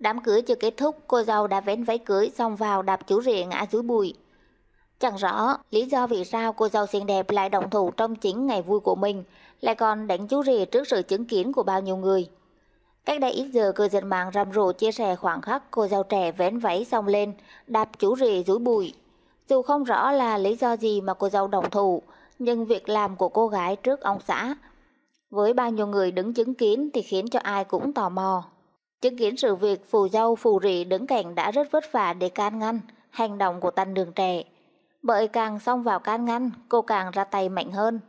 Đám cưới chưa kết thúc, cô dâu đã vén váy cưới xong vào đạp chú rể ngã dưới bụi. Chẳng rõ lý do vì sao cô dâu xinh đẹp lại động thủ trong chính ngày vui của mình, lại còn đánh chú rìa trước sự chứng kiến của bao nhiêu người. Cách đây ít giờ cư dân mạng rầm rộ chia sẻ khoảng khắc cô dâu trẻ vén váy xong lên, đạp chú rìa dưới bụi. Dù không rõ là lý do gì mà cô dâu động thủ, nhưng việc làm của cô gái trước ông xã với bao nhiêu người đứng chứng kiến thì khiến cho ai cũng tò mò. Chứng kiến sự việc phù dâu phù rị đứng cạnh đã rất vất vả để can ngăn hành động của tần đường trẻ. Bởi càng xông vào can ngăn, cô càng ra tay mạnh hơn.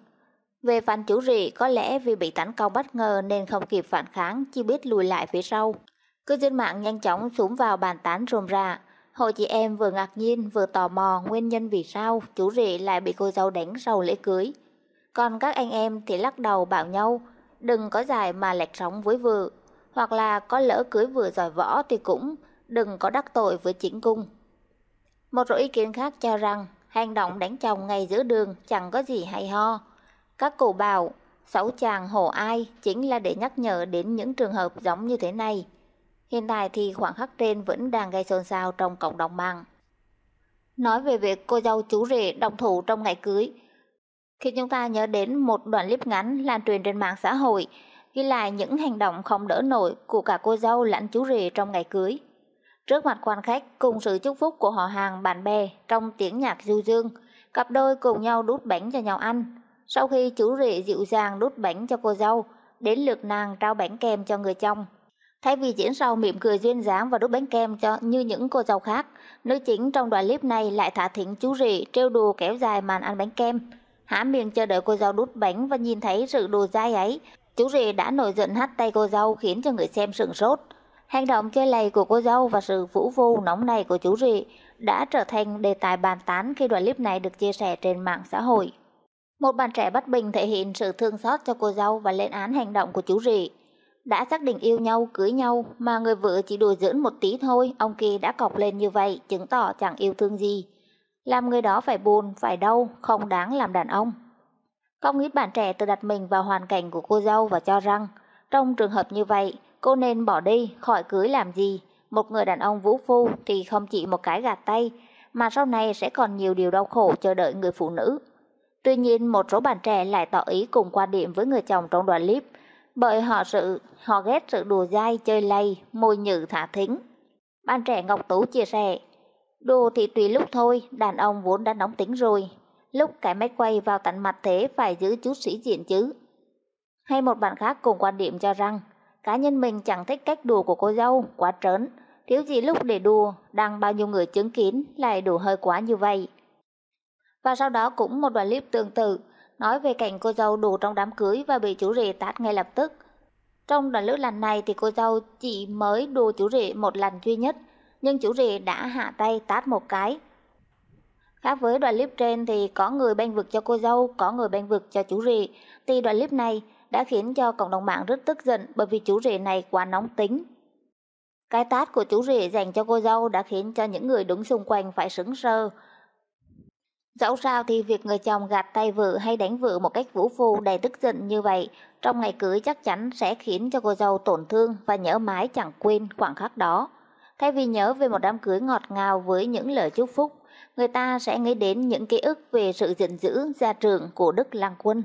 Về phần chủ rị có lẽ vì bị tấn công bất ngờ nên không kịp phản kháng, chỉ biết lùi lại phía sau. Cư dân mạng nhanh chóng xuống vào bàn tán rôm rạ. Hội chị em vừa ngạc nhiên vừa tò mò nguyên nhân vì sao chủ rị lại bị cô dâu đánh sau lễ cưới. Còn các anh em thì lắc đầu bảo nhau, đừng có dài mà lệch sóng với vợ hoặc là có lỡ cưới vừa giỏi võ thì cũng đừng có đắc tội với chính cung. Một số ý kiến khác cho rằng hành động đánh chồng ngay giữa đường chẳng có gì hay ho. Các cụ bảo sáu chàng hổ ai chính là để nhắc nhở đến những trường hợp giống như thế này. Hiện tại thì khoảng khắc trên vẫn đang gây xôn xao trong cộng đồng mạng. Nói về việc cô dâu chú rể đồng thủ trong ngày cưới, khi chúng ta nhớ đến một đoạn clip ngắn lan truyền trên mạng xã hội ghi lại những hành động không đỡ nổi của cả cô dâu lẫn chú rể trong ngày cưới. Trước mặt quan khách cùng sự chúc phúc của họ hàng bạn bè trong tiếng nhạc du dương, cặp đôi cùng nhau đút bánh cho nhau ăn. Sau khi chú rể dịu dàng đút bánh cho cô dâu, đến lượt nàng trao bánh kem cho người chồng. Thay vì diễn sau mỉm cười duyên dáng và đút bánh kem cho như những cô dâu khác, nữ chính trong đoạn clip này lại thả thính chú rể trêu đùa kéo dài màn ăn bánh kem. Há miệng chờ đợi cô dâu đút bánh và nhìn thấy sự đùa dai ấy Chú rể đã nổi giận hắt tay cô dâu khiến cho người xem sừng sốt. Hành động chơi lầy của cô dâu và sự vũ vô nóng này của chú rể đã trở thành đề tài bàn tán khi đoạn clip này được chia sẻ trên mạng xã hội. Một bạn trẻ bất bình thể hiện sự thương xót cho cô dâu và lên án hành động của chú rể. Đã xác định yêu nhau, cưới nhau mà người vợ chỉ đùa giỡn một tí thôi, ông kia đã cọc lên như vậy, chứng tỏ chẳng yêu thương gì. Làm người đó phải buồn, phải đau, không đáng làm đàn ông. Không ít bạn trẻ tự đặt mình vào hoàn cảnh của cô dâu và cho rằng, trong trường hợp như vậy, cô nên bỏ đi, khỏi cưới làm gì. Một người đàn ông vũ phu thì không chỉ một cái gạt tay, mà sau này sẽ còn nhiều điều đau khổ chờ đợi người phụ nữ. Tuy nhiên, một số bạn trẻ lại tỏ ý cùng quan điểm với người chồng trong đoạn clip, bởi họ sự họ ghét sự đùa dai, chơi lây, môi nhử thả thính. Bạn trẻ Ngọc Tú chia sẻ, đùa thì tùy lúc thôi, đàn ông vốn đã nóng tính rồi, lúc cái máy quay vào tận mặt thế phải giữ chút sĩ diện chứ. Hay một bạn khác cùng quan điểm cho rằng, cá nhân mình chẳng thích cách đùa của cô dâu, quá trớn, thiếu gì lúc để đùa, đang bao nhiêu người chứng kiến lại đủ hơi quá như vậy. Và sau đó cũng một đoạn clip tương tự, nói về cảnh cô dâu đùa trong đám cưới và bị chủ rể tát ngay lập tức. Trong đoạn lướt lần này thì cô dâu chỉ mới đùa chủ rể một lần duy nhất, nhưng chủ rể đã hạ tay tát một cái, Khác với đoạn clip trên thì có người bên vực cho cô dâu, có người bên vực cho chú rể. Thì đoạn clip này đã khiến cho cộng đồng mạng rất tức giận bởi vì chú rể này quá nóng tính. Cái tát của chú rể dành cho cô dâu đã khiến cho những người đứng xung quanh phải sững sờ. Dẫu sao thì việc người chồng gạt tay vợ hay đánh vợ một cách vũ phu đầy tức giận như vậy trong ngày cưới chắc chắn sẽ khiến cho cô dâu tổn thương và nhớ mãi chẳng quên khoảng khắc đó. Thay vì nhớ về một đám cưới ngọt ngào với những lời chúc phúc, người ta sẽ nghĩ đến những ký ức về sự giận dữ gia trưởng của Đức Lăng Quân.